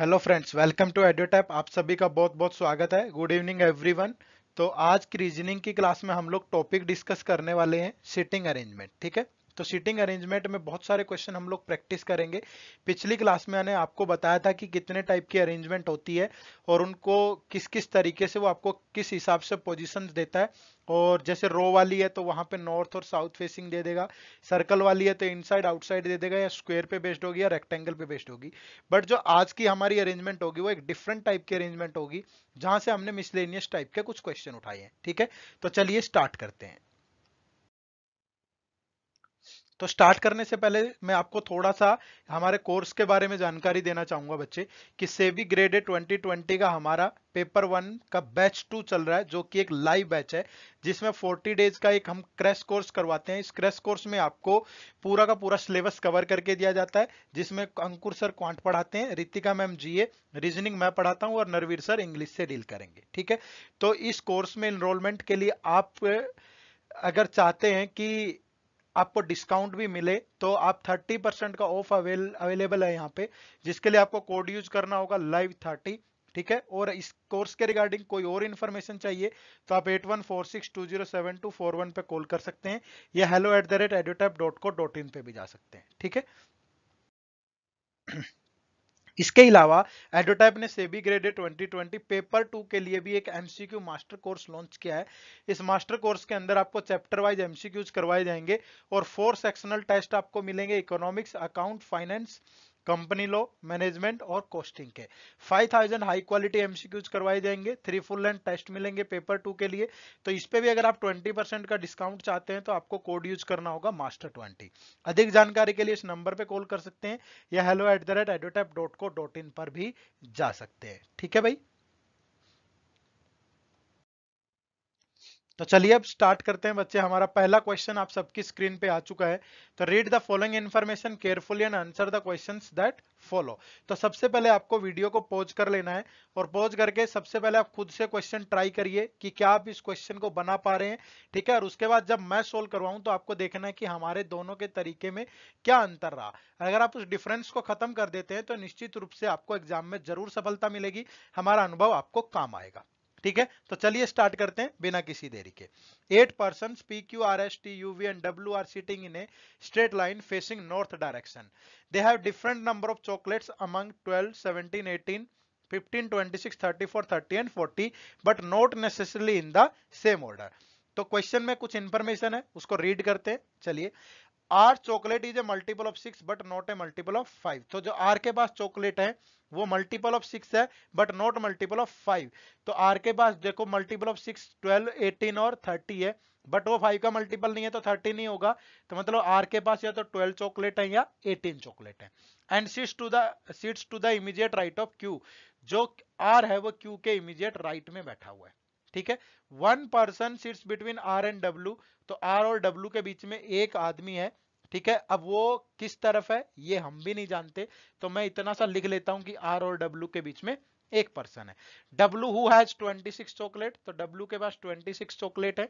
Hello friends welcome to Edutap आप सभी का बहुत बहुत स्वागत है गुड इवनिंग एवरीवन तो आज की रीजनिंग की क्लास में हम लोग टॉपिक डिस्कस करने वाले हैं सिटिंग अरेंजमेंट ठीक है तो सीटिंग अरेंजमेंट में बहुत सारे क्वेश्चन हम लोग प्रैक्टिस करेंगे पिछली क्लास में मैंने आपको बताया था कि कितने टाइप की अरेंजमेंट होती है और उनको किस किस तरीके से वो आपको किस हिसाब से पोजीशन देता है और जैसे रो वाली है तो वहां पे नॉर्थ और साउथ फेसिंग दे देगा सर्कल वाली है तो इनसाइड आउटसाइड दे देगा या स्क्वेयर पे बेस्ड होगी या रेक्टेंगल पे बेस्ड होगी बट जो आज की हमारी अरेंजमेंट होगी वो एक डिफरेंट टाइप की अरेंजमेंट होगी जहां से हमने मिसलेनियस टाइप के कुछ क्वेश्चन उठाए हैं ठीक है तो चलिए स्टार्ट करते हैं तो स्टार्ट करने से पहले मैं आपको थोड़ा सा हमारे कोर्स के बारे में जानकारी देना चाहूंगा बच्चे कि सेवी ग्रेड ट्वेंटी 2020 का हमारा पेपर वन का बैच टू चल रहा है जो कि एक लाइव बैच है जिसमें 40 डेज का एक हम क्रैश कोर्स करवाते हैं इस क्रैश कोर्स में आपको पूरा का पूरा सिलेबस कवर करके दिया जाता है जिसमें अंकुर सर क्वांट पढ़ाते हैं रितिका मैम जीए रीजनिंग मैं पढ़ाता हूँ और नरवीर सर इंग्लिश से डील करेंगे ठीक है तो इस कोर्स में इनरोलमेंट के लिए आप अगर चाहते हैं कि आपको डिस्काउंट भी मिले तो आप 30 परसेंट का ऑफ अवेल अवेलेबल है यहाँ पे जिसके लिए आपको कोड यूज करना होगा लाइव थर्टी ठीक है और इस कोर्स के रिगार्डिंग कोई और इन्फॉर्मेशन चाहिए तो आप eight one four six two zero seven two four one पे कॉल कर सकते हैं या hello at the rate Edutap dot co dot in पे भी जा सकते हैं ठीक है इसके अलावा एडोटाइप ने सेबी ग्रेडेड 2020 पेपर टू के लिए भी एक एमसीक्यू मास्टर कोर्स लॉन्च किया है इस मास्टर कोर्स के अंदर आपको चैप्टर वाइज एमसीक्यूज करवाए जाएंगे और फोर सेक्शनल टेस्ट आपको मिलेंगे economics account finance company law management और कॉस्टिंग के 5000 हाई क्वालिटी एमसीक्यूज करवाए जाएंगे थ्री फुल लेंथ टेस्ट मिलेंगे पेपर टू के लिए तो इस पे भी अगर आप 20% का डिस्काउंट चाहते हैं तो आपको कोड यूज करना होगा मास्टर ट्वेंटी अधिक जानकारी के लिए इस नंबर पर कॉल कर सकते हैं या hello at the rate dot co dot in पर भी जा सकते हैं ठीक है भाई तो चलिए अब स्टार्ट करते हैं बच्चे हमारा पहला क्वेश्चन आप सबकी स्क्रीन पे आ चुका है तो read the following information carefully and answer the questions that follow तो सबसे पहले आपको वीडियो को पॉज कर लेना है और पॉज करके सबसे पहले आप खुद से क्वेश्चन ट्राई करिए कि क्या आप इस क्वेश्चन को बना पा रहे हैं ठीक है और उसके बाद जब मैं सोल्व करवाऊँ तो आपको देखना है कि हमारे दोनों के तरीके में क्या अंतर रहा अगर आप उस डिफरेंस को खत्म कर देते हैं तो निश्चित रूप से आपको एग्जाम में जरूर सफलता मिलेगी हमारा अनुभव आपको काम आएगा ठीक है तो चलिए स्टार्ट करते हैं बिना किसी देरी के eight person P Q R S T U V and W are sitting in a straight line facing north direction they have different number of chocolates among twelve seventeen eighteen 15, 26, 34, 30 and 40 but not necessarily in the same order तो question में कुछ information है उसको read करते हैं चलिए R chocolate is a multiple of six but not a multiple of five तो जो आर के पास चॉकलेट है वो मल्टीपल ऑफ सिक्स है but not multiple of five तो आर के पास देखो multiple of six twelve eighteen और थर्टी है बट वो फाइव का मल्टीपल नहीं है तो थर्टी नहीं होगा तो मतलब आर के पास या तो ट्वेल्व चॉकलेट है या एटीन चॉकलेट है and sits to the sits to the immediate right of Q जो आर है वो क्यू के इमीजिएट राइट में बैठा हुआ है ठीक है one person sits between R and W तो आर और डब्ल्यू के बीच में एक आदमी है ठीक है अब वो किस तरफ है ये हम भी नहीं जानते तो मैं इतना सा लिख लेता हूं कि आर और डब्ल्यू के बीच में एक पर्सन है डब्ल्यू हु हैज 26 चॉकलेट तो डब्ल्यू के पास 26 चॉकलेट है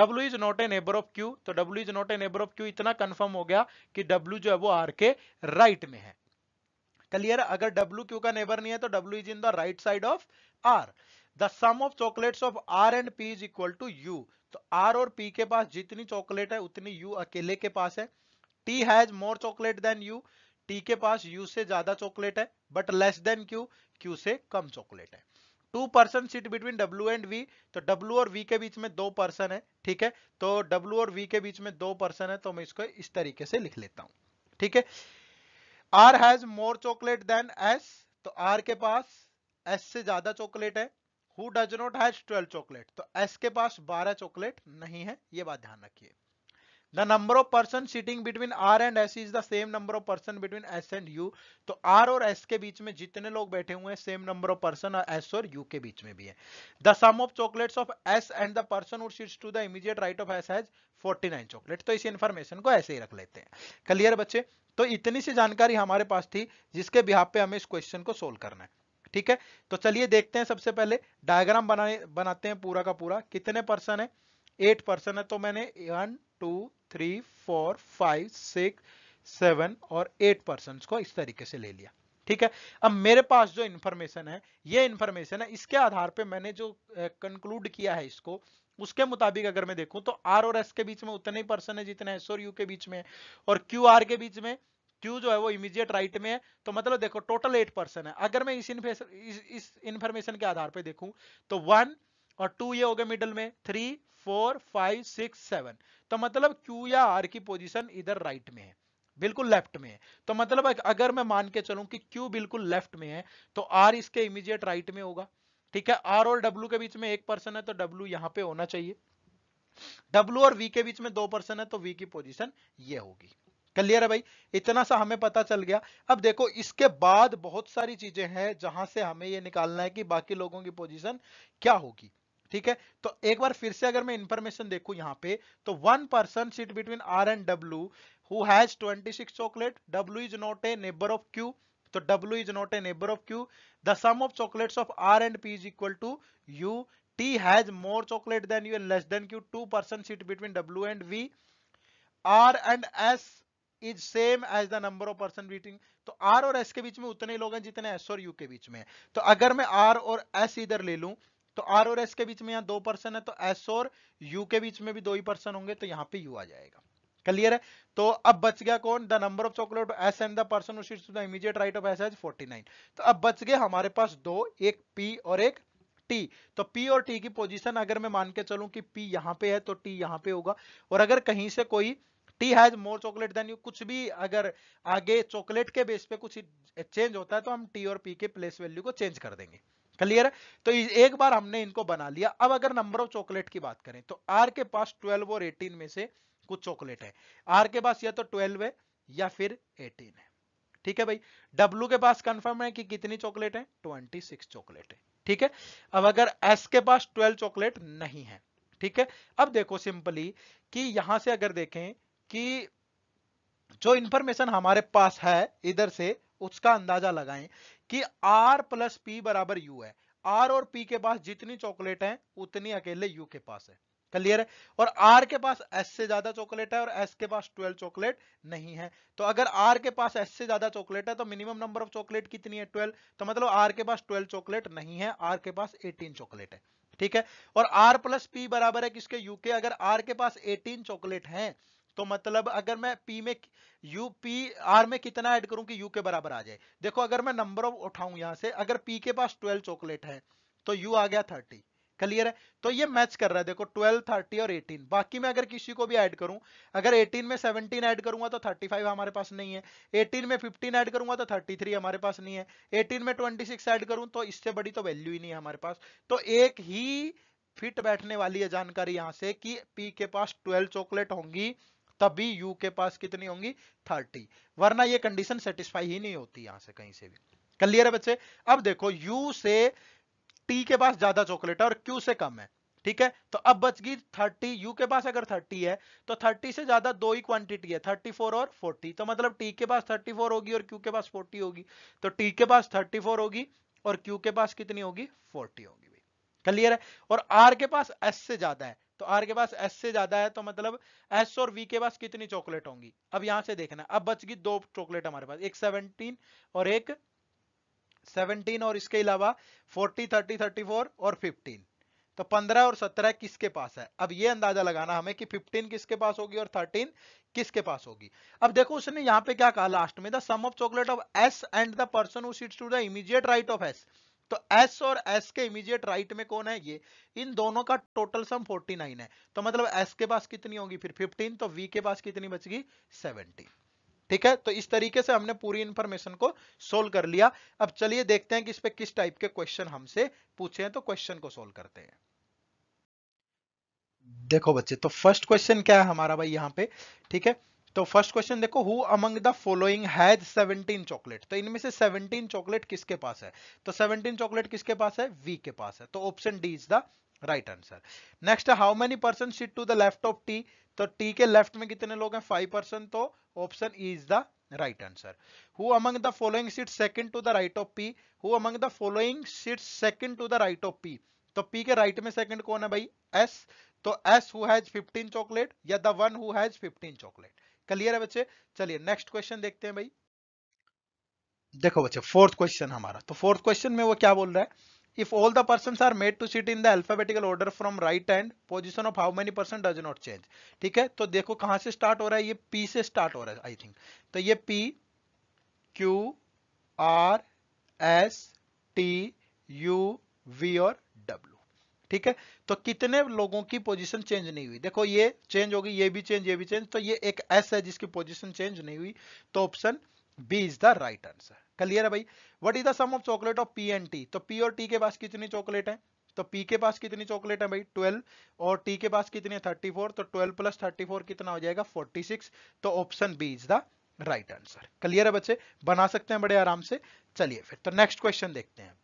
W is not a neighbour of Q तो W is not a neighbour of Q इतना कंफर्म हो गया कि डब्ल्यू जो है वो आर के राइट में है क्लियर अगर डब्ल्यू क्यू का नेबर नहीं है तो W is in the right side of R the sum of chocolates of R and P is equal to U तो आर और पी के पास जितनी चॉकलेट है उतनी यू अकेले के पास है T has more chocolate then U T के पास यू से ज्यादा चॉकलेट है but less than Q Q से कम चॉकलेट है two person sit between W and V तो डब्ल्यू और वी के बीच में दो पर्सन है ठीक है तो डब्ल्यू और वी के बीच में दो पर्सन है तो मैं इसको इस तरीके से लिख लेता हूं ठीक है R has more chocolate than S तो आर के पास एस से ज्यादा चॉकलेट है who does not has 12 chocolate तो एस के पास 12 चॉकलेट नहीं है ये बात ध्यान रखिए the number of person sitting between R and S is the same number of person between S and U तो आर और एस के बीच में जितने लोग बैठे हुए हैं सेम नंबर ऑफ पर्सन और एस और यू के बीच में भी है the sum of chocolates of S and the person who sits to the immediate right of S has 49 chocolate तो इस इंफॉर्मेशन को ऐसे ही रख लेते हैं क्लियर बच्चे तो इतनी सी जानकारी हमारे पास थी जिसके बिहार पे हमें इस क्वेश्चन को सोल्व करना है ठीक है तो चलिए देखते हैं सबसे पहले डायग्राम बनाए बनाते हैं पूरा का पूरा कितने पर्सन है एट पर्सन है तो मैंने one two three four five six seven और एट पर्सन को इस तरीके से ले लिया ठीक है अब मेरे पास जो इंफॉर्मेशन है ये इंफॉर्मेशन है इसके आधार पे मैंने जो कंक्लूड किया है इसको उसके मुताबिक अगर मैं देखूं तो आर और एस के बीच में उतने ही पर्सन है जितने एस और यू के बीच में और क्यू आर के बीच में क्यू जो है वो इमीजिएट राइट right में है तो मतलब देखो टोटल एट पर्सन है अगर मैं इस इन्फॉर्मेशन के आधार पर देखूं तो वन और टू ये हो गए मिडल में three four five six seven तो मतलब क्यू या आर की पोजीशन इधर राइट right में है बिल्कुल लेफ्ट में है तो मतलब अगर मैं मान के चलूं कि क्यू बिल्कुल लेफ्ट में है तो आर इसके इमीजिएट राइट right में होगा ठीक है आर और डब्ल्यू के बीच में एक पर्सन है तो डब्ल्यू यहां पे होना चाहिए डब्ल्यू और वी के बीच में दो पर्सन है तो वी की पोजीशन ये होगी क्लियर है भाई इतना सा हमें पता चल गया अब देखो इसके बाद बहुत सारी चीजें हैं जहां से हमें ये निकालना है कि बाकी लोगों की पोजीशन क्या होगी ठीक है तो एक बार फिर से अगर मैं इंफॉर्मेशन देखू यहाँ पे तो one person seat between R and W who has 26 chocolate W is not a neighbour of Q तो W is not a neighbor of Q. The sum of chocolates of R and P is equal to U. T has more chocolate than U and less than Q. Two person sit between W and V. R and S is same as the number of person reading तो R और S के बीच में उतने लोग हैं जितने S और यू के बीच में तो अगर मैं आर और एस इधर ले लू तो आर और एस के बीच में यहाँ दो पर्सन है तो एस और यू के बीच में भी दो ही पर्सन होंगे तो यहाँ पे यू आ जाएगा क्लियर है तो अब बच गया कौन the number of chocolate S and the person immediate right of S as 49 तो अब बच गए हमारे पास दो एक पी और एक टी तो पी और टी की पोजीशन अगर मैं मान के चलूं कि पी यहां पे है तो टी यहां पे होगा और अगर कहीं से कोई T has more chocolate then you कुछ भी अगर आगे चॉकलेट के बेस पे कुछ चेंज होता है तो हम टी और पी के प्लेस वैल्यू को चेंज कर देंगे क्लियर है तो एक बार हमने इनको बना लिया अब अगर नंबर ऑफ चॉकलेट की बात करें तो आर के पास 12 और 18 में से कुछ चॉकलेट है आर के पास या तो 12 है या फिर 18 है ठीक है भाई डब्ल्यू के पास कंफर्म है कि कितनी चॉकलेट है 26 चॉकलेट है ठीक है अब अगर एस के पास 12 चॉकलेट नहीं है ठीक है अब देखो सिंपली कि यहां से अगर देखें कि जो इंफॉर्मेशन हमारे पास है इधर से उसका अंदाजा लगाएं कि R प्लस पी बराबर यू है R और P के पास जितनी चॉकलेट है उतनी अकेले U के पास है क्लियर है और R के पास S से ज्यादा चॉकलेट है और S के पास 12 चॉकलेट नहीं है तो अगर R के पास S से ज्यादा चॉकलेट है तो मिनिमम नंबर ऑफ चॉकलेट कितनी है 12 तो मतलब R के पास 12 चॉकलेट नहीं है R के पास 18 चॉकलेट है ठीक है और R प्लस पी बराबर है किसके यू के अगर R के पास 18 चॉकलेट है तो मतलब अगर मैं P में U P R में कितना ऐड करूं कि U के बराबर आ जाए देखो अगर मैं नंबर ऑफ उठाऊं यहां से अगर P के पास 12 चॉकलेट है तो U आ गया 30 क्लियर है तो ये मैच कर रहा है देखो 12, 30 और 18 बाकी मैं अगर किसी को भी ऐड करूं अगर 18 में 17 ऐड करूंगा तो 35 हमारे पास नहीं है 18 में 15 ऐड करूंगा तो 33 हमारे पास नहीं है 18 में 26 ऐड करूं तो इससे बड़ी तो वैल्यू ही नहीं है हमारे पास तो एक ही फिट बैठने वाली है जानकारी यहां से कि पी के पास 12 चॉकलेट होंगी तभी यू के पास कितनी होंगी थर्टी वरना ये कंडीशन सेटिस्फाई ही नहीं होती यहां से कहीं से भी क्लियर है बच्चे अब देखो यू से टी के पास ज्यादा चॉकलेट है और क्यू से कम है ठीक है तो अब बच गई थर्टी यू के पास अगर थर्टी है तो थर्टी से ज्यादा दो ही क्वांटिटी है थर्टी फोर और फोर्टी तो मतलब टी के पास थर्टी फोर होगी और क्यू के पास फोर्टी होगी तो टी के पास थर्टी फोर होगी और क्यू के पास कितनी होगी फोर्टी होगी क्लियर है और आर के पास एस से ज्यादा है तो आर के पास एस से ज्यादा है तो मतलब एस और वी के पास कितनी चॉकलेट होंगी अब यहां से देखना अब बच गई दो चॉकलेट हमारे पास एक सेवनटीन और एक सेवनटीन और इसके अलावा फोर्टी थर्टी थर्टी फोर और फिफ्टीन तो 15 और 17 किसके पास है अब ये अंदाजा लगाना हमें कि 15 किसके पास होगी और 13 किसके पास होगी अब देखो उसने यहां पे क्या कहा लास्ट में the sum of chocolate of S and the person to the immediate right of S तो s और s के इमीडिएट राइट में कौन है ये इन दोनों का टोटल सम 49 है तो मतलब s के पास कितनी होगी फिर 15 तो v के पास कितनी बचगी 17 ठीक है तो इस तरीके से हमने पूरी इंफॉर्मेशन को सोल्व कर लिया अब चलिए देखते हैं कि इस पे किस टाइप के क्वेश्चन हमसे पूछे हैं तो क्वेश्चन को सोल्व करते हैं देखो बच्चे तो फर्स्ट क्वेश्चन क्या है हमारा भाई यहाँ पे ठीक है तो फर्स्ट क्वेश्चन देखो who among the following has 17 chocolate तो इनमें से 17 चॉकलेट किसके पास है तो 17 चॉकलेट किसके पास है वी के पास है तो option D is the right answer next how many person sit to the left of T तो टी के लेफ्ट में कितने लोग हैं फाइव पर्सन तो option E is the right answer who among the following seat second to the right of P who among the following seat second to the right of P तो P के right में second कौन है भाई S तो S who has 15 chocolate या the one who has 15 chocolate clear है बच्चे चलिए नेक्स्ट क्वेश्चन देखते हैं भाई देखो बच्चे फोर्थ क्वेश्चन हमारा तो फोर्थ क्वेश्चन में वो क्या बोल रहा है if all the persons are made to sit in the alphabetical order from right hand position of how many person does not change ठीक है तो देखो कहां से स्टार्ट हो रहा है ये P से स्टार्ट हो रहा है आई थिंक तो ये P Q R S T U V और ठीक है तो कितने लोगों की पोजीशन चेंज नहीं हुई देखो ये चेंज होगी ये भी चेंज ये भी चेंज तो ये एक एस है जिसकी पोजीशन चेंज नहीं हुई तो option B is the right answer clear है भाई what is the sum of chocolate of P and T तो पी और टी के पास कितनी चॉकलेट है तो पी के पास कितनी चॉकलेट है भाई ट्वेल्व और टी के पास कितनी थर्टी फोर तो ट्वेल्व प्लस थर्टी फोर कितना हो जाएगा फोर्टी सिक्स तो option B is the right answer clear है बच्चे बना सकते हैं बड़े आराम से चलिए फिर तो नेक्स्ट क्वेश्चन देखते हैं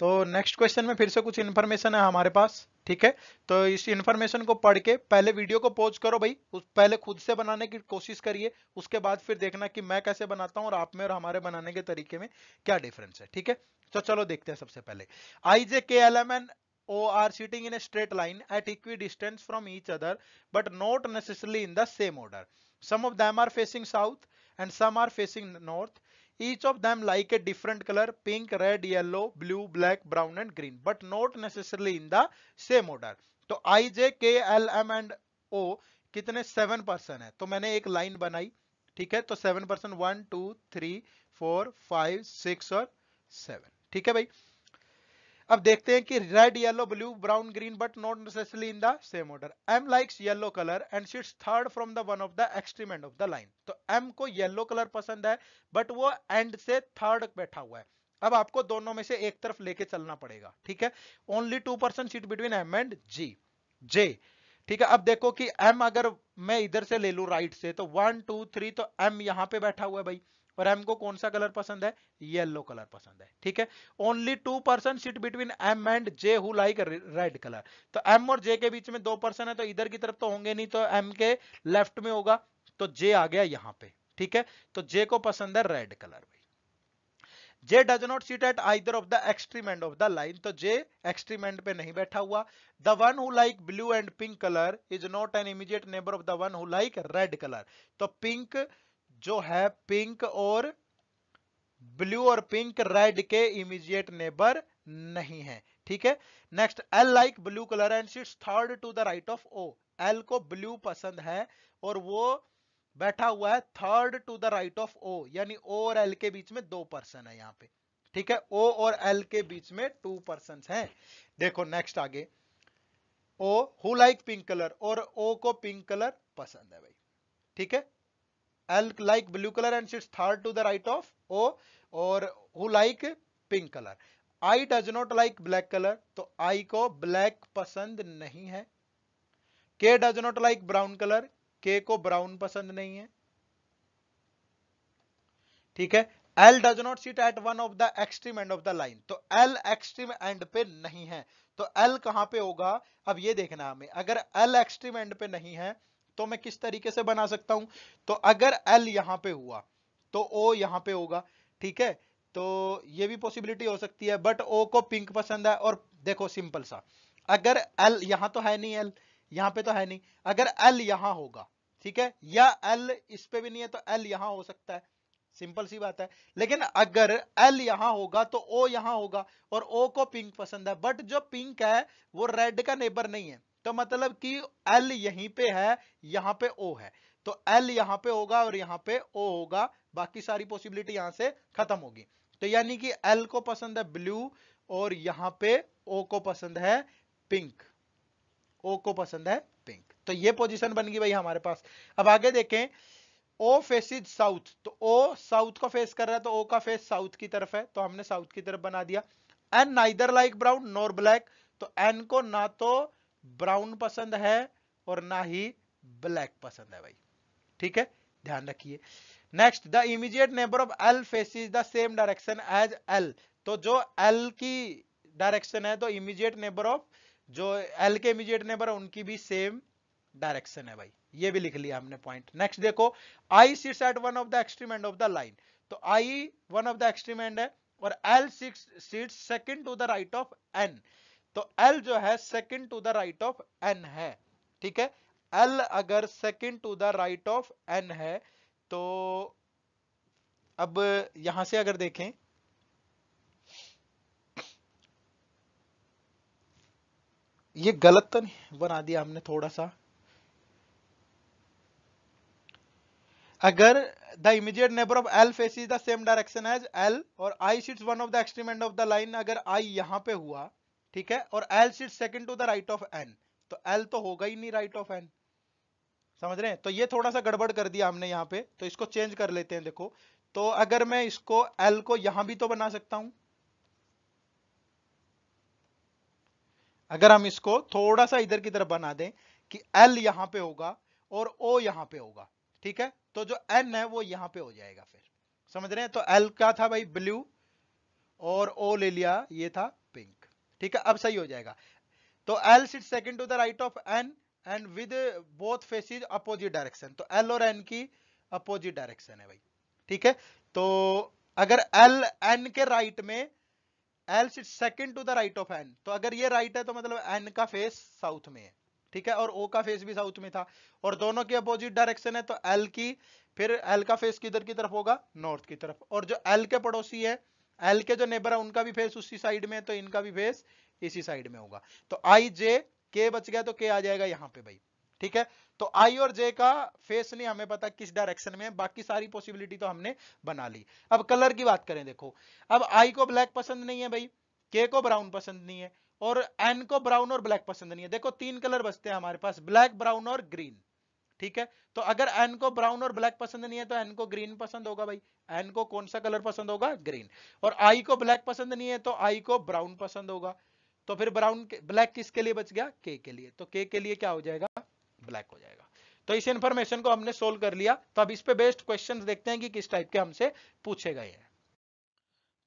तो नेक्स्ट क्वेश्चन में फिर से कुछ इन्फॉर्मेशन है हमारे पास ठीक है तो इस इन्फॉर्मेशन को पढ़ के पहले वीडियो को पॉज करो भाई उस पहले खुद से बनाने की कोशिश करिए उसके बाद फिर देखना कि मैं कैसे बनाता हूं और आप में और हमारे बनाने के तरीके में क्या डिफरेंस है ठीक है तो चलो देखते हैं सबसे पहले I J K L M N are sitting in a straight line at equidistance from each other but not necessarily in the same order some of them are facing south and some are facing north each of them like a different color pink red yellow blue black brown and green but not necessarily in the same order तो आई J K L M and ओ कितने seven person है तो मैंने एक line बनाई ठीक है तो सेवन person 1 2 3 4 5 6 और 7 theek hai bhai अब देखते हैं कि red yellow blue brown green but not necessarily in the same order M likes yellow colour and sits third from the one of the extreme end of the line तो M को yellow colour पसंद है but वो and से third बैठा हुआ है अब आपको दोनों में से एक तरफ लेके चलना पड़ेगा ठीक है only two percent seat between M and G J ठीक है अब देखो कि एम अगर मैं इधर से ले लू राइट से तो वन टू थ्री तो एम यहां पे बैठा हुआ है भाई और को कौन सा कलर पसंद है येलो कलर पसंद है ठीक है only two person sit between M and J who like red colour तो एम और जे के बीच में दो पर्सन है तो इधर की तरफ तो होंगे नहीं तो एम के लेफ्ट में होगा तो जे आ गया यहां पे ठीक है तो जे को पसंद है रेड कलर भाई J does not seat at either of the extreme end of the line तो जे एक्सट्रीम एंड पे नहीं बैठा हुआ the one who like blue and pink colour is not an immediate neighbour of the one who like red colour तो pink जो है pink और blue और पिंक रेड के इमीजिएट नेबर नहीं है ठीक है next L like blue colour and seats third to the right of O L को ब्लू पसंद है और वो बैठा हुआ है third to the right of O यानी ओ और एल के बीच में दो पर्सन है यहाँ पे ठीक है ओ और एल के बीच में टू पर्सन हैं देखो नेक्स्ट आगे O who like pink colour और ओ को पिंक कलर पसंद है भाई ठीक है L like blue colour and sits third to the right of O और who like pink colour I does not like black colour तो आई को ब्लैक पसंद नहीं है K does not like brown colour K को brown पसंद नहीं है ठीक है L does not seat at one of the extreme end of the line तो एल एक्सट्रीम एंड पे नहीं है तो एल कहां पे होगा अब ये देखना हमें अगर एल एक्सट्रीम एंड पे नहीं है तो मैं किस तरीके से बना सकता हूं तो अगर एल यहां पे हुआ तो ओ यहां पे होगा ठीक है तो ये भी पॉसिबिलिटी हो सकती है बट ओ को पिंक पसंद है और देखो सिंपल सा अगर एल यहां तो है नहीं एल यहां पे तो है नहीं अगर एल यहां होगा ठीक है या एल इस पे भी नहीं है तो एल यहां हो सकता है सिंपल सी बात है लेकिन अगर एल यहां होगा तो ओ यहां होगा और ओ को पिंक पसंद है बट जो पिंक है वो रेड का नेबर नहीं है तो मतलब कि एल यहीं पे है यहां पे ओ है तो एल यहां पे होगा और यहां पे ओ होगा बाकी सारी पॉसिबिलिटी यहां से खत्म होगी तो यानी कि एल को पसंद है ब्लू और यहां पे ओ को पसंद है पिंक ओ को पसंद है पिंक तो ये पोजीशन बन गई भाई हमारे पास अब आगे देखें ओ फेसिज साउथ तो ओ साउथ को फेस कर रहा है तो ओ का फेस साउथ की तरफ है तो हमने साउथ की तरफ बना दिया N neither like brown nor black तो एन को ना तो ब्राउन पसंद है और ना ही ब्लैक पसंद है भाई ठीक है ध्यान रखिए next the immediate neighbour of L is the same direction as L तो जो एल की डायरेक्शन है तो इमीडिएट नेबर ऑफ जो एल के इमीडिएट नेबर है उनकी भी सेम डायरेक्शन है भाई ये भी लिख लिया हमने पॉइंट नेक्स्ट देखो I sits at one of the extreme end of the line तो I one of the extreme end है और L six seat second to the right of N तो एल जो है second to the right of N है ठीक है L अगर second to the right of N है तो अब यहां से अगर देखें ये गलत तो नहीं बना दिया हमने थोड़ा सा अगर the immediate neighbour of L faces the same direction as L और I seats one of the extreme end of the line अगर आई यहां पे हुआ ठीक है और L seat second to the right of N तो एल तो होगा ही नहीं राइट ऑफ एन समझ रहे हैं तो ये थोड़ा सा गड़बड़ कर दिया हमने यहाँ पे तो इसको चेंज कर लेते हैं देखो तो अगर मैं इसको एल को यहां भी तो बना सकता हूं अगर हम इसको थोड़ा सा इधर की तरफ बना दें कि एल यहां पे होगा और ओ यहां पे होगा ठीक है तो जो एन है वो यहां पे हो जाएगा फिर समझ रहे हैं तो एल क्या था भाई ब्लू और ओ ले लिया ये था ठीक है अब सही हो जाएगा तो L sit second to the right of N and with both faces opposite direction तो एल और एन की अपोजिट डायरेक्शन है भाई ठीक है तो अगर एल एन के राइट में L sit second to the right of N तो अगर ये राइट है तो मतलब एन का फेस साउथ में है ठीक है और ओ का फेस भी साउथ में था और दोनों की अपोजिट डायरेक्शन है तो एल की फिर एल का फेस किधर की तरफ होगा नॉर्थ की तरफ और जो एल के पड़ोसी है एल के जो नेबर है उनका भी फेस उसी साइड में तो इनका भी फेस इसी साइड में होगा तो आई जे के बच गया तो के आ जाएगा यहाँ पे भाई ठीक है तो आई और जे का फेस नहीं हमें पता किस डायरेक्शन में बाकी सारी पॉसिबिलिटी तो हमने बना ली अब कलर की बात करें देखो अब आई को ब्लैक पसंद नहीं है भाई के को ब्राउन पसंद नहीं है और एन को ब्राउन और ब्लैक पसंद नहीं है देखो तीन कलर बचते हैं हमारे पास ब्लैक ब्राउन और ग्रीन ठीक है तो अगर एन को ब्राउन और ब्लैक पसंद नहीं है तो एन को ग्रीन पसंद होगा भाई एन को कौन सा कलर पसंद होगा ग्रीन और आई को ब्लैक पसंद नहीं है तो आई को ब्राउन पसंद होगा तो फिर ब्राउन ब्लैक किसके लिए बच गया के के लिए तो के के लिए क्या हो जाएगा ब्लैक हो जाएगा तो इस इंफॉर्मेशन को हमने सोल्व कर लिया तो अब इस पे बेस्ट क्वेश्चन देखते हैं कि किस टाइप के हमसे पूछे गए हैं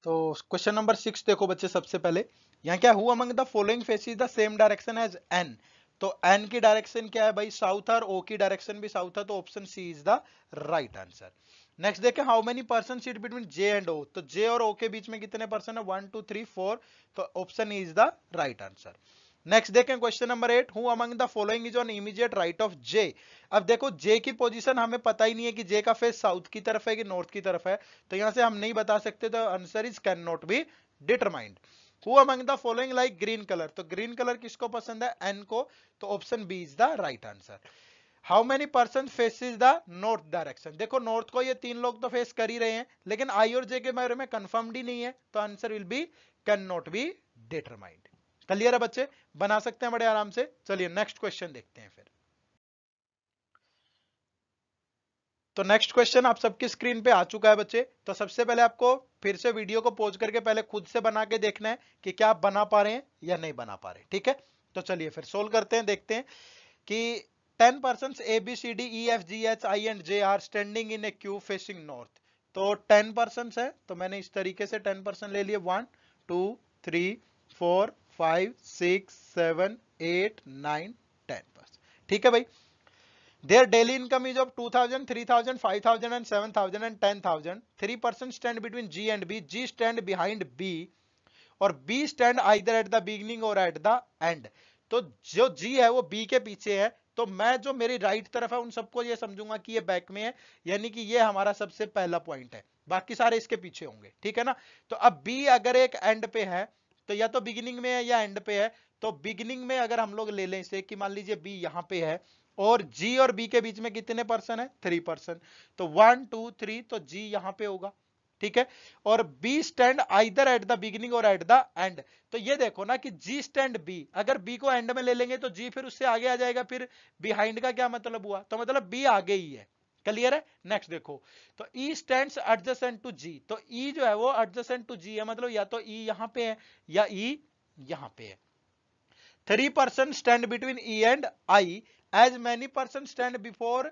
तो क्वेश्चन नंबर सिक्स देखो बच्चे सबसे पहले यहाँ क्या हुआ among the following face is the same direction as N तो एन की डायरेक्शन क्या है भाई साउथ है और ओ की डायरेक्शन भी साउथ है तो option C is the right answer next देखें how many person seat between J and O तो जे और ओ के बीच में कितने पर्सन है वन टू थ्री फोर तो option is the right answer next देखें question number eight who among the following is on immediate right of J अब देखो जे की पोजीशन हमें पता ही नहीं है कि जे का फेस साउथ की तरफ है कि नॉर्थ की तरफ है तो यहां से हम नहीं बता सकते तो answer is can not be determined who among the following like green colour तो ग्रीन कलर किसको पसंद है एन को तो option B is the right answer how many person faces the north direction देखो नॉर्थ को ये तीन लोग तो फेस कर ही रहे हैं लेकिन आई और जे के बारे में कंफर्मड ही नहीं है तो answer will be can not be determined clear है बच्चे बना सकते हैं बड़े आराम से चलिए नेक्स्ट क्वेश्चन देखते हैं फिर तो नेक्स्ट क्वेश्चन आप सबकी स्क्रीन पे आ चुका है बच्चे तो सबसे पहले आपको फिर से वीडियो को पोज करके पहले खुद से बना के देखना है कि क्या आप बना पा रहे हैं या नहीं बना पा रहे ठीक है तो चलिए फिर सोल्व करते हैं देखते हैं कि ten person A B C D E F G H I and J are standing in a queue facing north तो टेन पर्सन है तो मैंने इस तरीके से टेन पर्सन ले लिए one two three four five six seven eight nine ten person ठीक है भाई Their daily income is of 2000, 3000, 5000 and 7000 and 10000. 3% stand between G and B. G stand behind B और B stand either at the beginning और at the end. तो जो G है वो B के पीछे है तो मैं जो मेरी राइट right तरफ है उन सबको ये समझूंगा कि ये बैक में है यानी कि ये हमारा सबसे पहला पॉइंट है बाकी सारे इसके पीछे होंगे ठीक है ना तो अब बी अगर एक एंड पे है तो या तो बिगिनिंग में है या एंड पे है तो बिगिनिंग में अगर हम लोग ले लें इसे कि मान लीजिए बी यहाँ पे है और जी और बी के बीच में कितने परसेंट है थ्री परसेंट तो वन टू थ्री तो जी यहां पे होगा ठीक है और B stand either at the beginning और एट द एंड तो ये देखो ना कि जी स्टैंड बी अगर बी को एंड में ले लेंगे तो जी फिर उससे आगे आ जाएगा फिर बिहाइंड का क्या मतलब हुआ तो मतलब बी आगे ही है क्लियर है नेक्स्ट देखो तो E stand adjacent to G तो ई e जो है वो एडजस्टेंट टू जी है मतलब या तो ई e यहां पे है या ई e यहां पे है three percent stand between E and I as many person stand before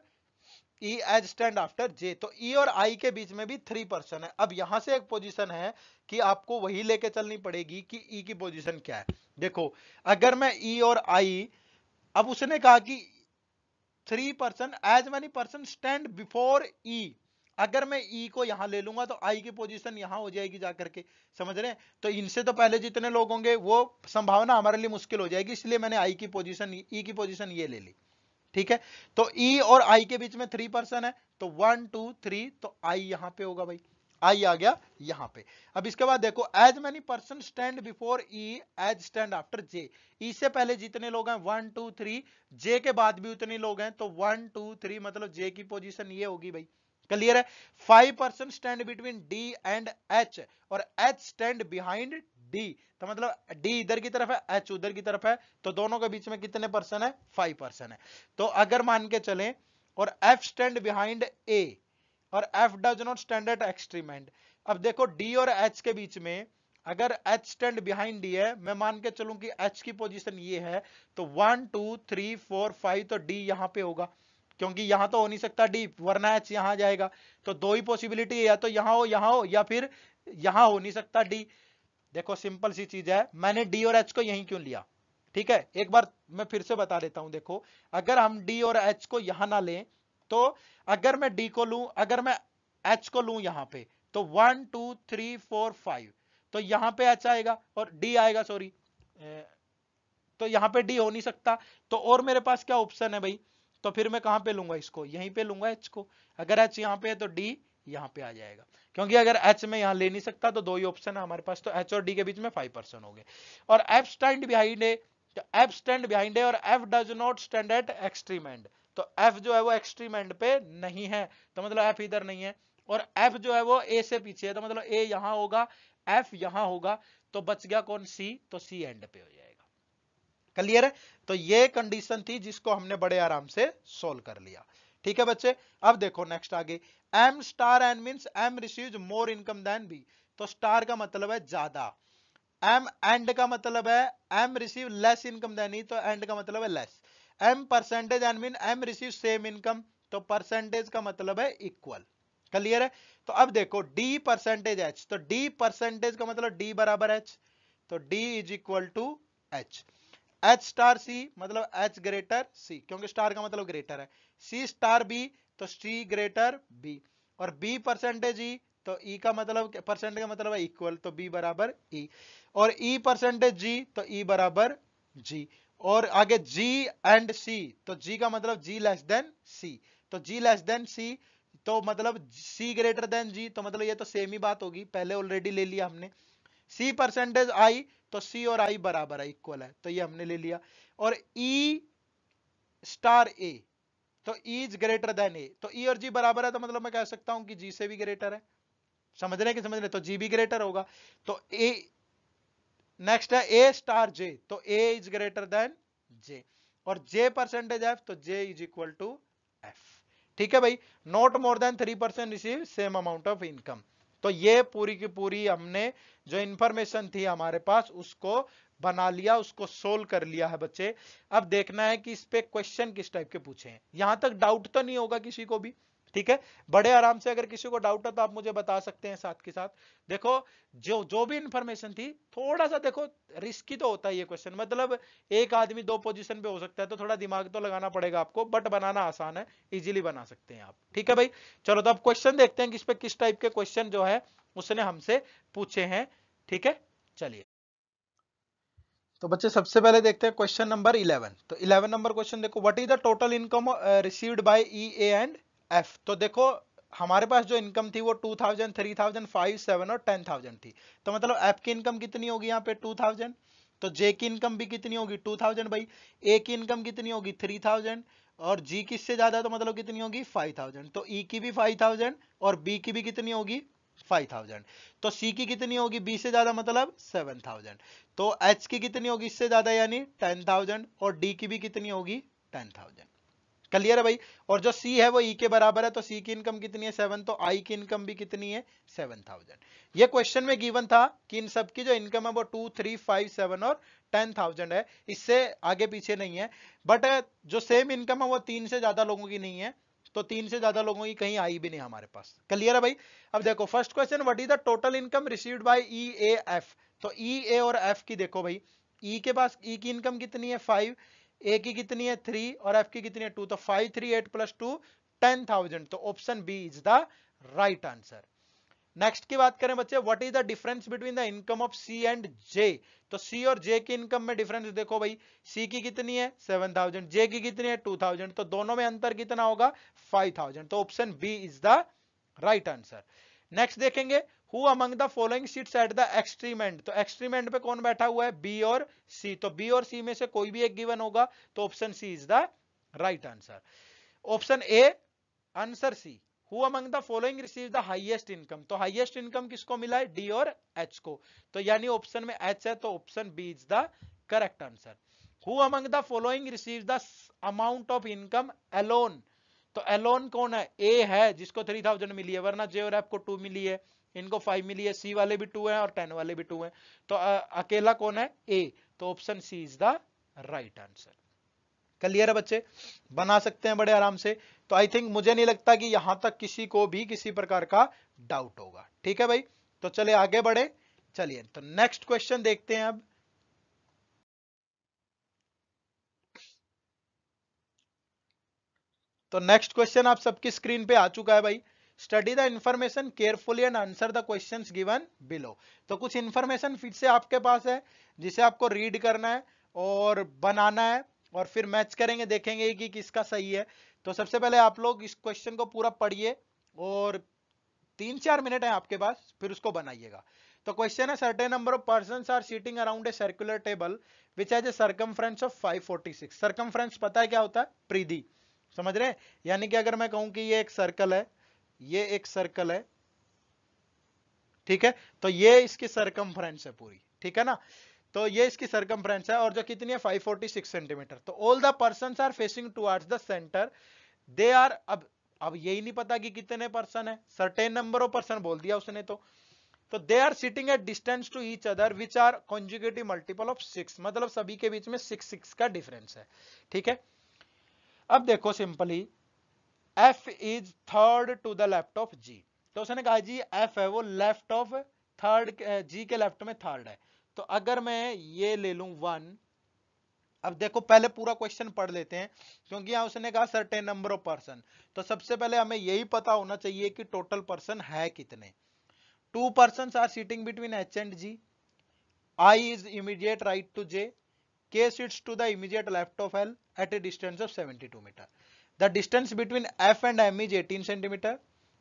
E as stand after J तो ई e और आई के बीच में भी थ्री पर्सन है अब यहां से एक पोजिशन है कि आपको वही लेके चलनी पड़ेगी कि ई e की पोजिशन क्या है देखो अगर मैं ई e और आई अब उसने कहा कि three person as many person stand before E अगर मैं ई e को यहां ले लूंगा तो आई की पोजीशन यहां हो जाएगी जाकर के समझ रहे हैं तो इनसे तो पहले जितने लोग होंगे वो संभावना हमारे लिए मुश्किल हो जाएगी इसलिए मैंने आई की पोजीशन ई e की पोजीशन ये ले ली ठीक है तो ई e और आई के बीच में थ्री पर्सन है तो वन टू थ्री तो आई यहां पे होगा भाई आई आ गया यहां पे अब इसके बाद देखो as many person stand before E as stand after J E से पहले जितने लोग हैं वन टू थ्री जे के बाद भी उतने लोग हैं तो वन टू थ्री मतलब जे की पोजीशन ये होगी भाई क्लियर है five person stand between D and H और एच स्टैंड बिहाइंड डी तो मतलब डी इधर की तरफ है एच उधर की तरफ है तो दोनों के बीच में कितने परसेंट है फाइव परसेंट है तो अगर मान के चले और एफ स्टैंड बिहाइंड ए और F does not stand extreme end अब देखो डी और एच के बीच में अगर एच स्टैंड बिहाइंड डी है मैं मान के चलू की एच की पोजिशन ये है तो one two three four five तो डी यहाँ पे होगा क्योंकि यहां तो हो नहीं सकता डी वरना एच यहां जाएगा तो दो ही पॉसिबिलिटी है या तो यहां हो यहां हो या फिर यहां हो नहीं सकता डी देखो सिंपल सी चीज है मैंने डी और एच को यही क्यों लिया ठीक है एक बार मैं फिर से बता देता हूं देखो अगर हम डी और एच को यहां ना लें तो अगर मैं डी को लू अगर मैं एच को लू यहां पे तो one two three four five तो यहां पे एच आएगा और डी आएगा सॉरी तो यहां पे डी हो नहीं सकता तो और मेरे पास क्या ऑप्शन है भाई तो फिर मैं कहां पे लूंगा इसको यहीं पे लूंगा एच को अगर एच यहां पे है तो डी यहाँ पे आ जाएगा क्योंकि अगर एच में यहाँ ले नहीं सकता तो दो ही ऑप्शन है हमारे पास तो एच और डी के बीच में फाइव परसेंट हो गए और एफ स्टैंड बिहाइंड है तो एफ स्टैंड बिहाइंड है और F does not stand at extreme end तो एफ जो है वो एक्सट्रीम एंड पे नहीं है तो मतलब एफ इधर नहीं है और एफ जो है वो ए से पीछे है तो मतलब ए यहां होगा एफ यहां होगा तो बच गया कौन सी तो सी एंड पे हो जाएगा क्लियर है तो ये कंडीशन थी जिसको हमने बड़े आराम से सोल्व कर लिया ठीक है बच्चे अब देखो नेक्स्ट आगे M star N means M receive more income than B तो स्टार का मतलब है ज्यादा एम एंड का मतलब है M receive less income than E तो एंड का मतलब है less M percentage N mean M receive same income तो परसेंटेज का मतलब है इक्वल क्लियर है तो अब देखो डी परसेंटेज एच तो डी परसेंटेज का मतलब डी बराबर एच तो D is equal to H H star C मतलब एच ग्रेटर सी क्योंकि स्टार का मतलब ग्रेटर है सी स्टार बी तो सी ग्रेटर बी और बी परसेंटेज ई तो ई e का मतलब परसेंट का मतलब है इक्वल तो बी बराबर ई e, और ई परसेंटेज जी तो ई e बराबर जी और आगे जी एंड सी तो जी का मतलब जी लेस देन सी तो जी लेस देन सी तो मतलब सी ग्रेटर देन जी तो मतलब ये तो सेम ही बात होगी पहले ऑलरेडी ले लिया हमने सी परसेंटेज आई तो सी और आई बराबर है इक्वल है तो ये हमने ले लिया और ई स्टार ए तो E is greater than A तो ई e और जी बराबर है तो मतलब मैं कह सकता हूं कि जी से भी ग्रेटर है समझ रहे कि समझ रहे तो जी भी ग्रेटर होगा तो ए नेक्स्ट है ए स्टार जे तो A is greater than J और जे परसेंटेज एफ तो J is equal to F ठीक है भाई not more than three percent receive same amount of income तो ये पूरी की पूरी हमने जो इंफॉर्मेशन थी हमारे पास उसको बना लिया उसको सोल्व कर लिया है बच्चे अब देखना है कि इस पे क्वेश्चन किस टाइप के पूछे हैं यहां तक डाउट तो नहीं होगा किसी को भी ठीक है बड़े आराम से अगर किसी को डाउट है तो आप मुझे बता सकते हैं साथ के साथ देखो जो जो भी इंफॉर्मेशन थी थोड़ा सा देखो रिस्की तो होता है ये क्वेश्चन मतलब एक आदमी दो पोजीशन पे हो सकता है तो थोड़ा दिमाग तो लगाना पड़ेगा आपको बट बनाना आसान है इजीली बना सकते हैं आप ठीक है भाई चलो तो अब क्वेश्चन देखते हैं किस पे किस टाइप के क्वेश्चन जो है उसने हमसे पूछे हैं ठीक है चलिए तो बच्चे सबसे पहले देखते हैं क्वेश्चन नंबर इलेवन तो इलेवन नंबर क्वेश्चन देखो what is the total income received by E A and F तो देखो हमारे पास जो इनकम थी वो two thousand three thousand five seven और टेन थाउजेंड थी तो मतलब एफ की इनकम कितनी होगी यहाँ पे टू थाउजेंड तो जे की इनकम भी कितनी होगी टू थाउजेंड भाई ए की इनकम कितनी होगी थ्री थाउजेंड और जी किससे ज्यादा तो मतलब कितनी होगी फाइव थाउजेंड तो ई e की भी फाइव थाउजेंड और बी की भी कितनी होगी 5000 तो सी की कितनी होगी बी से ज्यादा मतलब 7000 तो एच की कितनी होगी इससे ज्यादा यानी टेन और डी की भी कितनी होगी टेन क्लियर है भाई और जो सी है वो ई e के बराबर है तो सी की इनकम कितनी है सेवन तो आई की इनकम भी कितनी है सेवन थाउजेंड ये क्वेश्चन में गिवन था कि इन सब की जो इनकम है वो टू थ्री फाइव सेवन और टेन थाउजेंड है इससे आगे पीछे नहीं है बट जो सेम इनकम है वो तीन से ज्यादा लोगों की नहीं है तो तीन से ज्यादा लोगों की कहीं आई भी नहीं हमारे पास क्लियर है भाई अब देखो first question what is the total income received by E F तो ई e ए और एफ की देखो भाई ई e के पास ई e की इनकम कितनी है फाइव ए की कितनी है थ्री और एफ की कितनी है टू तो five three eight plus two ten thousand तो option B is the right answer next की बात करें बच्चे what is the difference between the income of C and J तो सी और जे की इनकम में डिफरेंस देखो भाई सी की कितनी है सेवन थाउजेंड जे की कितनी है टू थाउजेंड तो दोनों में अंतर कितना होगा फाइव थाउजेंड तो option B is the right answer next देखेंगे who among the following seats at the extreme end तो एक्सट्रीम एंड पे कौन बैठा हुआ है बी और सी तो बी और सी में से कोई भी एक गिवन होगा तो option C is the right answer option A answer C who among the following receive the highest income तो हाईएस्ट इनकम किसको मिला है डी और एच को तो यानी ऑप्शन में एच है तो option B is the correct answer who among the following receive the amount of income alone तो एलोन कौन है ए है जिसको थ्री थाउजेंड मिली है वरना जे और एफ को टू मिली है इनको फाइव मिली है सी वाले भी टू है और टेन वाले भी टू है तो आ, अकेला कौन है ए तो option C is the right answer clear है बच्चे बना सकते हैं बड़े आराम से तो आई थिंक मुझे नहीं लगता कि यहां तक किसी को भी किसी प्रकार का डाउट होगा ठीक है भाई तो चले आगे बढ़े चलिए तो नेक्स्ट क्वेश्चन देखते हैं अब तो नेक्स्ट क्वेश्चन आप सबकी स्क्रीन पे आ चुका है भाई study the information carefully and answer the questions given below तो कुछ इंफॉर्मेशन फिर से आपके पास है जिसे आपको रीड करना है और बनाना है और फिर मैच करेंगे देखेंगे कि किसका सही है तो सबसे पहले आप लोग इस क्वेश्चन को पूरा पढ़िए और तीन चार मिनट है आपके पास फिर उसको बनाइएगा तो क्वेश्चन है certain number of person are sitting around a circular table which has a circumference of 546 circumference पता है क्या होता है प्रीधि समझ रहे हैं यानी कि अगर मैं कहूं कि ये एक सर्कल है ये एक सर्कल है ठीक है तो ये इसकी सरकम है पूरी ठीक है ना तो ये इसकी सरकम है और जो कितनी है 546 सेंटीमीटर तो all the person are facing towards the centre they are अब अब यही नहीं पता कि कितने पर्सन है सर्टेन नंबर ऑफ पर्सन बोल दिया उसने तो तो they are sitting at distance to each other which are consecutive multiple of six मतलब सभी के बीच में सिक्स सिक्स का डिफरेंस है ठीक है अब देखो simply F is third to the left of G तो उसने कहा जी एफ है वो लेफ्ट ऑफ थर्ड जी के लेफ्ट में थर्ड है तो अगर मैं ये ले लू वन अब देखो पहले पूरा क्वेश्चन पढ़ लेते हैं क्योंकि यहाँ उसने कहा सर्टेन नंबर ऑफ पर्सन तो सबसे पहले हमें यही पता होना चाहिए कि टोटल पर्सन है कितने two person are sitting between H and G I is immediate right to J K seats to the immediate left of L at a distance of 72 metre The distance between F and M is 18 cm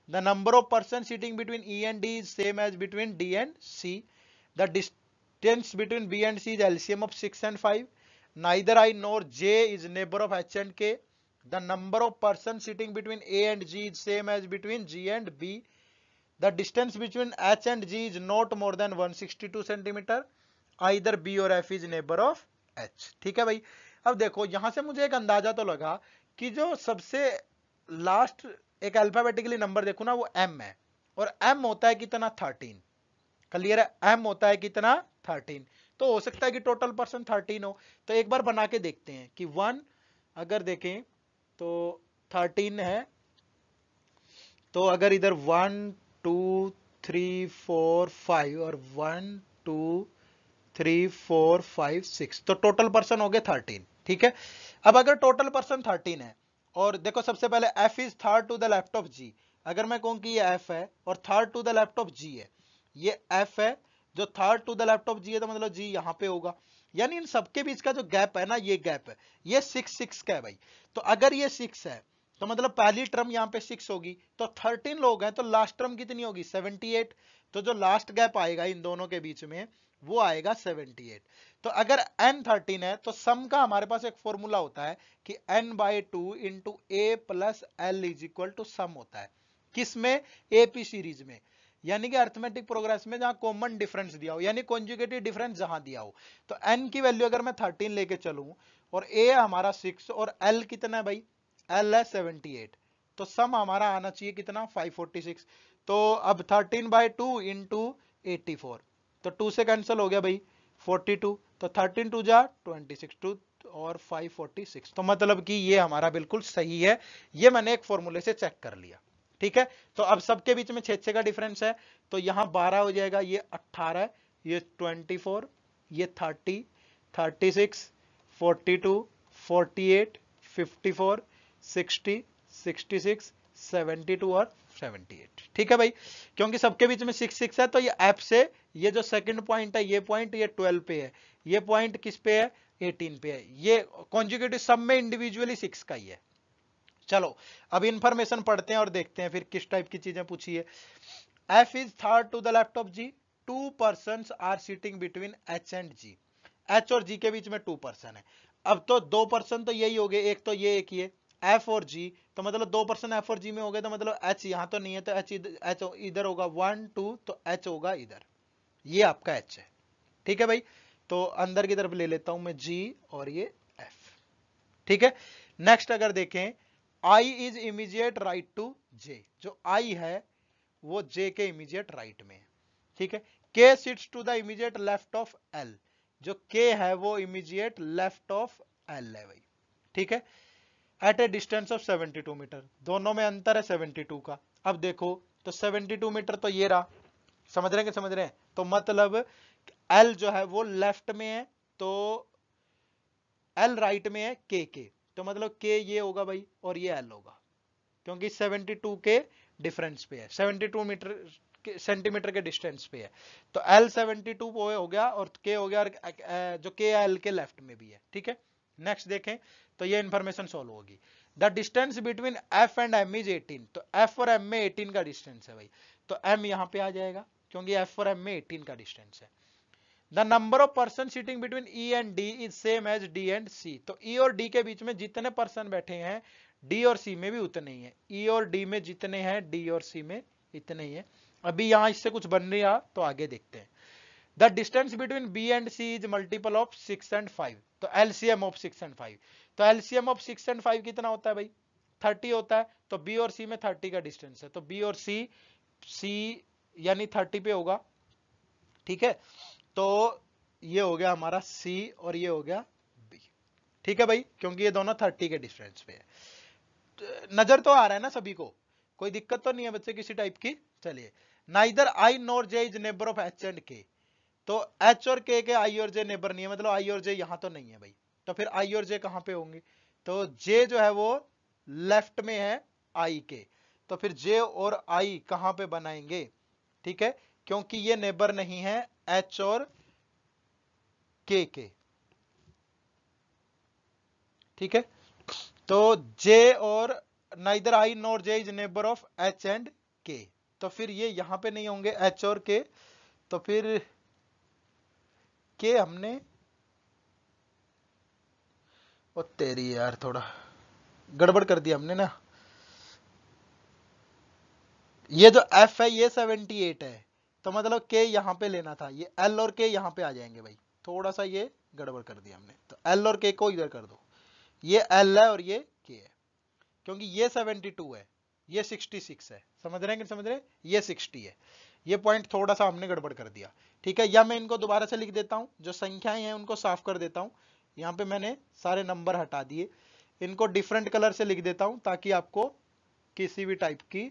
The number of persons sitting between E and D is same as between D and C. The distance between B and C is LCM of 6 and 5. Neither I nor J is neighbor of H and K. The number of persons sitting between A and G is same as between G and B. The distance between H and G is not more than 162 cm Either B or F is neighbor of H. ठीक है भाई अब देखो यहां से मुझे एक अंदाजा तो लगा कि जो सबसे लास्ट एक अल्फाबेटिकली नंबर देखो ना वो एम है और एम होता है कितना थर्टीन क्लियर है एम होता है कितना थर्टीन तो हो सकता है कि टोटल पर्सन थर्टीन हो तो एक बार बना के देखते हैं कि वन अगर देखें तो थर्टीन है तो अगर इधर one two three four five और one two three four five six तो टोटल पर्सन हो गए थर्टीन ठीक है अब अगर टोटल पर्सन थर्टीन है और देखो सबसे पहले F is third to the left of G अगर मैं कहूँ कि ये एफ है और third to the left of G है ये एफ है जो third to the left of G है तो मतलब जी यहाँ पे होगा यानी इन सबके बीच का जो गैप है ना ये गैप है ये सिक्स सिक्स का है भाई तो अगर ये सिक्स है तो मतलब पहली टर्म यहाँ पे सिक्स होगी तो थर्टीन लोग हैं तो लास्ट टर्म कितनी होगी सेवेंटी एट तो जो लास्ट गैप आएगा इन दोनों के बीच में वो आएगा 78 तो अगर n 13 है तो सम का हमारे पास एक फॉर्मूला होता है कि n by two into A plus L is equal to sum होता है किस में ए पी सीरीज में यानी कि अर्थमेटिक प्रोग्रेस में जहां कॉमन डिफरेंस दिया हो यानी कॉन्जुगेटिव डिफरेंस जहां दिया हो तो n की वैल्यू अगर मैं थर्टीन लेके चलूं और ए हमारा सिक्स और एल कितना है भाई एल है 78 एट तो सम हमारा आना चाहिए कितना 546 तो अब 13 by two into eighty four तो टू से कैंसिल हो गया भाई फोर्टी टू तो थर्टीन टू जा ट्वेंटी सिक्स टू और फाइव फोर्टी सिक्स तो मतलब कि ये हमारा बिल्कुल सही है ये मैंने एक फॉर्मूले से चेक कर लिया ठीक है तो अब सबके बीच में छः छः का डिफरेंस है तो यहाँ बारह हो जाएगा ये अट्ठारह ये ट्वेंटी फोर ये thirty thirty six forty two forty eight fifty four sixty sixty six seventy two और सेवेंटी एट ठीक है भाई क्योंकि सबके बीच में सिक्स सिक्स है तो ये ऐप से ये जो सेकंड पॉइंट है ये पॉइंट ये 12 पे है ये पॉइंट किस पे है 18 पे है ये कॉन्जिक्यूटिव सब में इंडिविजुअली सिक्स का ही है चलो अब इंफॉर्मेशन पढ़ते हैं और देखते हैं फिर किस टाइप की चीजें पूछी है F is third to the left of G two person are sitting between H and G H और जी के बीच में टू पर्सन है अब तो दो पर्सन तो यही हो गए एक तो ये एक ही है एफ और जी तो मतलब दो पर्सन एफ और जी में हो गए तो मतलब एच यहां तो नहीं है तो एच इधर एच इधर होगा वन टू तो एच होगा इधर ये आपका एच है ठीक है भाई तो अंदर की तरफ ले लेता हूं मैं जी और ये एफ ठीक है नेक्स्ट अगर देखें I is immediate right to J जो आई है वो जे के इमीजिएट राइट में है ठीक है K sits to the immediate left of L जो के है वो इमीजिएट लेफ्ट ऑफ एल है भाई ठीक है at a distance of 72 metre दोनों में अंतर है 72 का अब देखो तो 72 मीटर तो ये रहा समझ रहे हैं कि समझ रहे हैं तो मतलब एल जो है वो लेफ्ट में है तो एल राइट में है के के तो मतलब के ये होगा भाई और ये एल होगा क्योंकि 72 के डिफरेंस पे है 72 मीटर सेंटीमीटर के डिस्टेंस पे है तो एल 72 टू हो गया और के हो गया और जो के एल के लेफ्ट में भी है ठीक है नेक्स्ट देखें तो ये इंफॉर्मेशन सॉल्व होगी the distance between F and M is 18 तो एफ और एम में 18 का डिस्टेंस है भाई तो एम यहाँ पे आ जाएगा क्योंकि एफ फोर एम में एटीन का डिस्टेंस है the number of person sitting between E and D is same as D and C तो ई e और डी के बीच में जितने पर्सन बैठे हैं डी और सी में भी उतने ही है ई e और डी में जितने हैं डी और सी में इतने ही है अभी यहां इससे कुछ बन रही है तो आगे देखते हैं the distance between B and C is multiple of six and five तो LCM of six and five तो LCM of six and five कितना होता है भाई थर्टी होता है तो बी और सी में थर्टी का डिस्टेंस है तो बी और सी सी यानी थर्टी पे होगा ठीक है तो ये हो गया हमारा सी और ये हो गया बी ठीक है भाई क्योंकि ये दोनों थर्टी के डिफरेंस पे है तो नजर तो आ रहा है ना सभी को कोई दिक्कत तो नहीं है बच्चे किसी टाइप की चलिए neither I nor J is neighbour of H and K तो एच और के के आई और जे नेबर नहीं है मतलब आई और जे यहां तो नहीं है भाई तो फिर आई और जे कहां पे होंगे तो जे जो है वो लेफ्ट में है आई के तो फिर जे और आई कहां पे बनाएंगे ठीक है क्योंकि ये नेबर नहीं है एच और के के ठीक है तो जे और neither I nor J is neighbour of H and K तो फिर ये यहां पे नहीं होंगे एच और के तो फिर के हमने ओ तेरी यार थोड़ा गड़बड़ कर दिया हमने ना ये जो एफ है ये सेवेंटी एट है तो मतलब के यहाँ पे लेना था ये एल और के यहाँ पे आ जाएंगे भाई थोड़ा सा ये गड़बड़ कर दिया हमने तो एल और के को इधर कर दो ये एल है और ये के है क्योंकि ये सेवेंटी टू है ये सिक्सटी सिक्स है समझ रहे हैं कि समझ रहे हैं ये सिक्सटी है ये पॉइंट थोड़ा सा हमने गड़बड़ कर दिया ठीक है या मैं इनको दोबारा से लिख देता हूँ जो संख्याएं हैं उनको साफ कर देता हूँ यहाँ पे मैंने सारे नंबर हटा दिए इनको डिफरेंट कलर से लिख देता हूँ ताकि आपको किसी भी टाइप की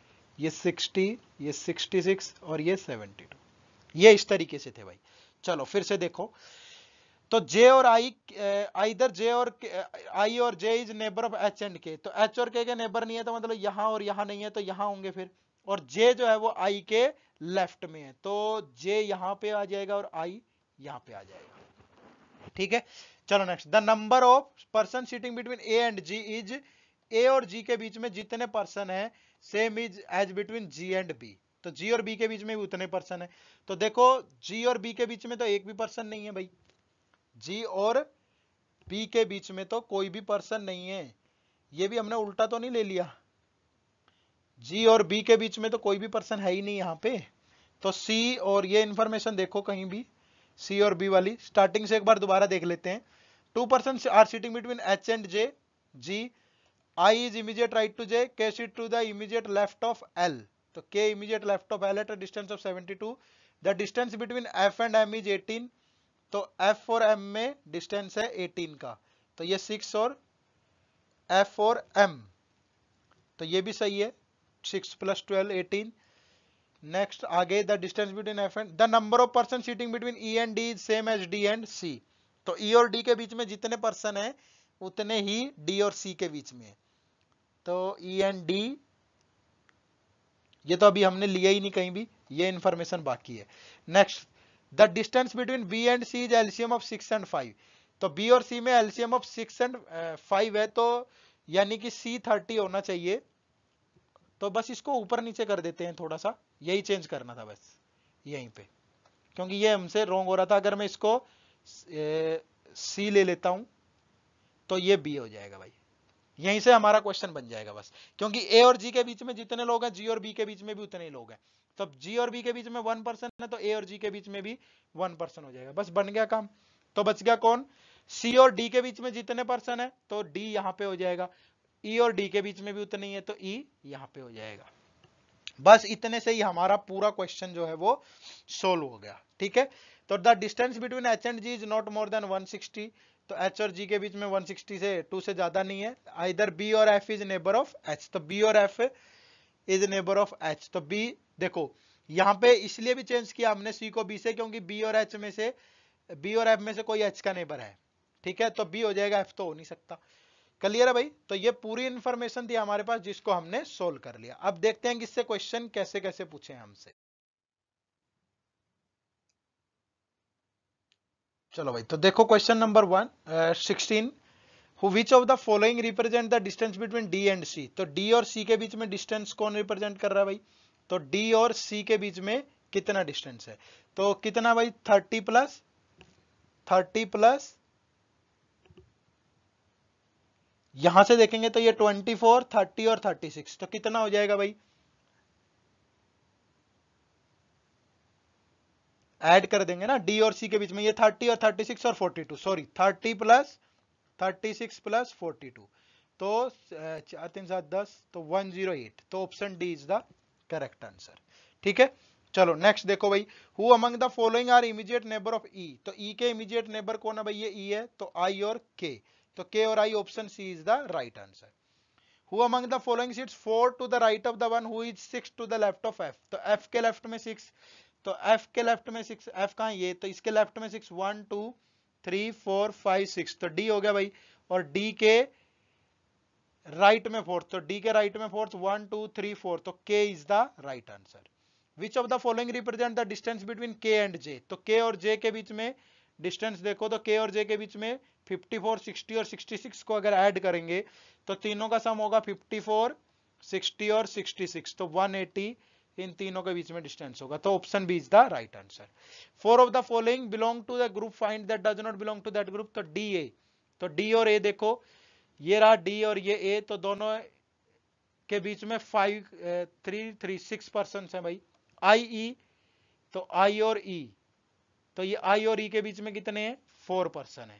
ये 60 ये 66 और ये 72 ये इस तरीके से थे भाई चलो फिर से देखो तो जे और आई आईधर जे और आई और J is neighbour of H and K. तो एच और के के नेबर नहीं है तो मतलब यहां और यहां नहीं है तो यहां होंगे फिर और जे जो है वो आई के लेफ्ट में है तो जे यहां पे आ जाएगा और आई यहां पे आ जाएगा ठीक है चलो next the number of person sitting between A and G is A और जी के बीच में जितने पर्सन है same is as between G and B तो जी और बी के बीच में भी उतने पर्सन है तो देखो जी और बी के बीच में तो एक भी पर्सन नहीं है भाई जी और बी के बीच में तो कोई भी पर्सन नहीं है ये भी हमने उल्टा तो नहीं ले लिया जी और बी के बीच में तो कोई भी पर्सन है ही नहीं यहाँ पे तो सी और ये इंफॉर्मेशन देखो कहीं भी सी और बी वाली स्टार्टिंग से एक बार दोबारा देख लेते हैं two person are sitting between H and J G i is immediate right to j k sit to the immediate left of l so तो k immediate left of l at a distance of 72 the distance between f and m is 18 तो f और m में distance है 18 का तो ये 6 और f और m तो ये भी सही है 6 प्लस ट्वेल्व एटीन नेक्स्ट आगे the distance between F and the number of person sitting between E and D same as D and C तो ई e और डी के बीच में जितने पर्सन है उतने ही डी और सी के बीच में है तो ई एन डी ये तो अभी हमने लिया ही नहीं कहीं भी ये इंफॉर्मेशन बाकी है next the distance between B and C is LCM of six and five तो बी और सी में LCM of six and five है तो यानी कि सी थर्टी होना चाहिए तो बस इसको ऊपर नीचे कर देते हैं थोड़ा सा यही चेंज करना था बस यहीं पे क्योंकि ये हमसे रोंग हो रहा था अगर मैं इसको सी uh, ले लेता हूं तो ये बी हो जाएगा भाई यहीं से हमारा क्वेश्चन बन जाएगा बस क्योंकि ए और जी के बीच में जितने लोग हैं जी और बी के बीच में भी उतने ही लोग हैं तो जी और बी के बीच में वन पर्सन है तो ए और जी के बीच में भी वन पर्सन हो जाएगा बस बन गया काम तो बच गया कौन सी और डी के बीच में जितने पर्सन है तो डी यहां पे हो जाएगा ई e और डी के बीच में भी ही है तो ई e यहां पे हो जाएगा बस इतने से ही हमारा पूरा क्वेश्चन जो है वो सोल्व हो गया ठीक है तो the distance between H and G is not more than 160 तो एच और जी के बीच में वन से टू से ज्यादा नहीं है आइदर बी तो और F is neighbour of H तो बी और F is neighbour of H तो बी देखो यहाँ पे इसलिए भी चेंज किया हमने सी को बी से क्योंकि बी और एच में से बी और एफ में से कोई एच का नेबर है ठीक है तो बी हो जाएगा एफ तो हो नहीं सकता क्लियर है भाई तो ये पूरी इंफॉर्मेशन थी हमारे पास जिसको हमने सोल्व कर लिया अब देखते हैं कि इससे क्वेश्चन कैसे कैसे पूछे हमसे चलो भाई तो देखो question number one sixteen which of the following represent the distance between D and C तो डी और सी के बीच में डिस्टेंस कौन रिप्रेजेंट कर रहा है भाई तो डी और सी के बीच में कितना डिस्टेंस है तो कितना भाई थर्टी प्लस थर्टी प्लस यहां से देखेंगे तो ये ट्वेंटी फोर थर्टी और थर्टी सिक्स तो कितना हो जाएगा भाई ऐड कर देंगे ना डी और सी के बीच में ये 30 और 36 और 42 सॉरी 30 प्लस 36 प्लस 42 तो uh, चार तीन सात दस तो 108 तो option D is the correct answer ठीक है चलो नेक्स्ट देखो भाई who among the following are immediate neighbour of E तो ई e के इमीजिएट नेबर कौन है भाई ये ई e है तो आई और के तो के और I option C is the right answer who among the following seats four to the right of the one who is six to the left of F तो एफ के लेफ्ट में six तो F के left में six F कहा ये तो इसके लेफ्ट में six one two three four five six तो डी हो गया भाई और डी के राइट में फोर्थ तो डी के राइट में fourth one two three four तो K is the right answer which of the following represent the distance between K and J तो के और जे के बीच में डिस्टेंस देखो तो के और जे के बीच में 54, 60 और 66 को अगर ऐड करेंगे तो तीनों का सम होगा 54, 60 और 66 तो 180 इन तीनों के बीच में डिस्टेंस होगा तो option B is the right answer four of the following belong to the group find that does not belong to that group तो डी ए तो डी और ए देखो ये रहा डी और ये ए तो दोनों के बीच में five three three six person है भाई आई ई e, तो आई और ई e. तो ये आई और ई e के बीच में कितने हैं फोर पर्सन है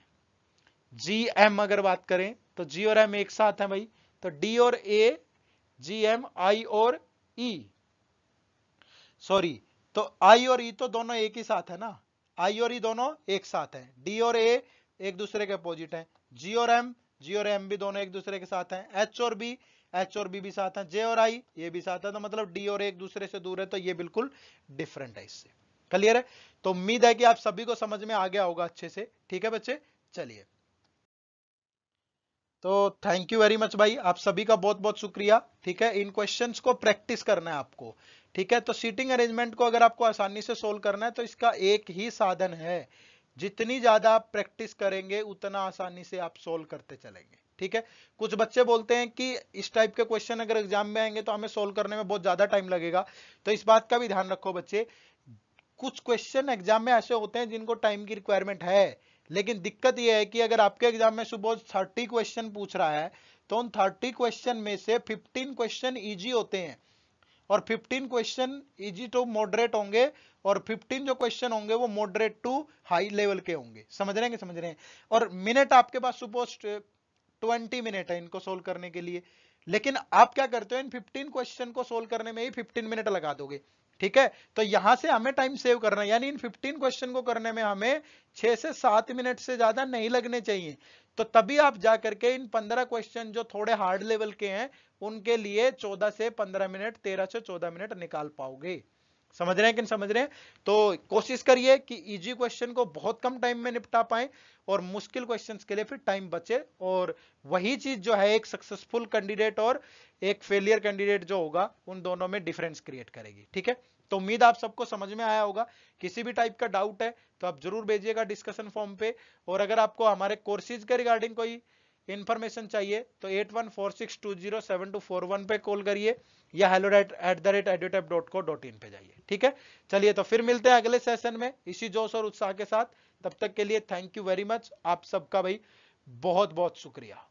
जी एम अगर बात करें तो जी और एम एक साथ है भाई तो डी और ए जी एम आई और ई सॉरी तो आई और ई e तो दोनों एक ही साथ है ना आई और ई e दोनों एक साथ है डी और ए एक दूसरे के अपोजिट है जी और एम जी और एम भी दोनों एक दूसरे के साथ हैं एच और बी एच और बी भी साथ हैं जे और आई ये भी साथ है तो मतलब डी और एक दूसरे से दूर है तो ये बिल्कुल डिफरेंट है इससे क्लियर है तो उम्मीद है कि आप सभी को समझ में आ गया होगा अच्छे से ठीक है बच्चे चलिए तो थैंक यू वेरी मच भाई आप सभी का बहुत बहुत शुक्रिया ठीक है इन क्वेश्चंस को प्रैक्टिस करना है आपको ठीक है तो सीटिंग अरेंजमेंट को अगर आपको आसानी से सोल्व करना है तो इसका एक ही साधन है जितनी ज्यादा आप प्रैक्टिस करेंगे उतना आसानी से आप सोल्व करते चलेंगे ठीक है कुछ बच्चे बोलते हैं कि इस टाइप के क्वेश्चन अगर एग्जाम में आएंगे तो हमें सोल्व करने में बहुत ज्यादा टाइम लगेगा तो इस बात का भी ध्यान रखो बच्चे कुछ क्वेश्चन एग्जाम में ऐसे होते हैं जिनको टाइम की रिक्वायरमेंट है लेकिन दिक्कत यह है कि अगर आपके एग्जाम में सुबह थर्टी क्वेश्चन पूछ रहा है तो उन थर्टी क्वेश्चन में से फिफ्टीन क्वेश्चन ईजी होते हैं और 15 क्वेश्चन इजी टू मॉडरेट होंगे और 15 जो क्वेश्चन होंगे वो मॉडरेट टू हाई लेवल के होंगे समझ रहे हैं समझ रहे हैं और मिनट आपके पास सुपोज 20 मिनट है इनको सोल्व करने के लिए लेकिन आप क्या करते हो इन 15 क्वेश्चन को सोल्व करने में ही 15 मिनट लगा दोगे ठीक है तो यहां से हमें टाइम सेव करना यानी इन 15 क्वेश्चन को करने में हमें 6 से 7 मिनट से ज्यादा नहीं लगने चाहिए तो तभी आप जा करके इन पंद्रह क्वेश्चन जो थोड़े हार्ड लेवल के हैं उनके लिए चौदह से पंद्रह मिनट तेरह से चौदह मिनट निकाल पाओगे समझ रहे हैं कि समझ रहे हैं तो कोशिश करिए कि इजी क्वेश्चन को बहुत कम टाइम में निपटा पाए और मुश्किल क्वेश्चंस के लिए फिर टाइम बचे और वही चीज जो है एक सक्सेसफुल कैंडिडेट और एक फेलियर कैंडिडेट जो होगा उन दोनों में डिफरेंस क्रिएट करेगी ठीक है तो उम्मीद आप सबको समझ में आया होगा किसी भी टाइप का डाउट है तो आप जरूर भेजिएगा डिस्कशन फॉर्म पे और अगर आपको हमारे कोर्सेज के रिगार्डिंग कोई इन्फॉर्मेशन चाहिए तो eight one four six two zero seven two four one पे कॉल करिए या hello at the rate dot co dot in पे जाइए ठीक है चलिए तो फिर मिलते हैं अगले सेशन में इसी जोश और उत्साह के साथ तब तक के लिए थैंक यू वेरी मच आप सबका भाई बहुत बहुत शुक्रिया